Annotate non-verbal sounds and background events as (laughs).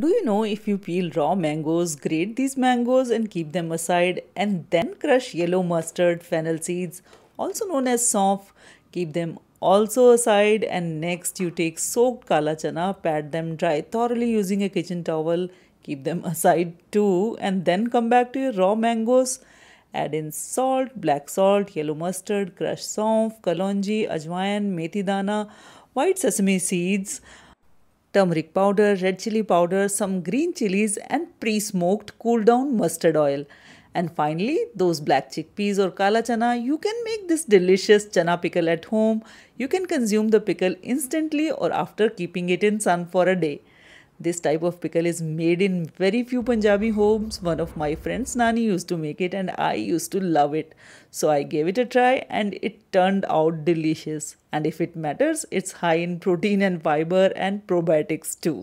Do you know if you peel raw mangoes, grate these mangoes and keep them aside and then crush yellow mustard, fennel seeds, also known as sof, keep them also aside and next you take soaked kala chana, pat them dry thoroughly using a kitchen towel, keep them (laughs) aside too and then come back to your raw mangoes. Add in salt, black salt, yellow mustard, crushed sof, kalonji, ajwain, methi dana, white sesame seeds, turmeric powder, red chili powder, some green chilies and pre-smoked cool down mustard oil. And finally, those black chickpeas or kala chana, you can make this delicious chana pickle at home. You can consume the pickle instantly or after keeping it in sun for a day. This type of pickle is made in very few Punjabi homes. One of my friends, Nani, used to make it and I used to love it. So I gave it a try and it turned out delicious. And if it matters, it's high in protein and fiber and probiotics too.